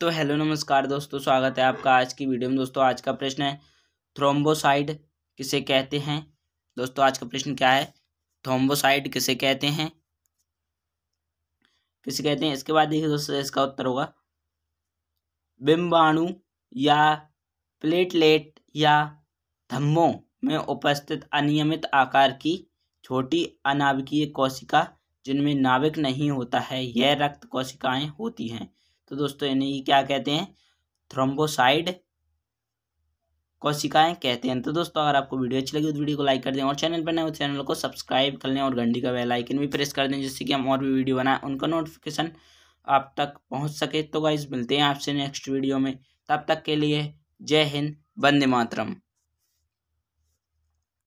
तो हेलो नमस्कार दोस्तों स्वागत है आपका आज की वीडियो में दोस्तों आज का प्रश्न है थ्रोम्बोसाइड किसे कहते हैं दोस्तों आज का प्रश्न क्या है थ्रोम्बोसाइड किसे कहते हैं किसे कहते हैं इसके बाद देखिए दोस्तों इसका उत्तर होगा बिंबाणु या प्लेटलेट या धम्मों में उपस्थित अनियमित आकार की छोटी अनाभिकीय कोशिका जिनमें नाभिक नहीं होता है यह रक्त कोशिकाएं होती हैं तो दोस्तों इन्हें क्या कहते हैं थ्रोम्बोसाइड कोशिकाएं कहते हैं तो दोस्तों अगर आपको वीडियो अच्छी लगी तो वीडियो को लाइक कर दें और चैनल पर नए हो तो चैनल को सब्सक्राइब कर लें और घंटी का बेल आइकन भी प्रेस कर दें जिससे कि हम और भी वीडियो बनाएं उनका नोटिफिकेशन आप तक पहुंच सके तो गाइज मिलते हैं आपसे नेक्स्ट वीडियो में तब तक के लिए जय हिंद वंदे मातरम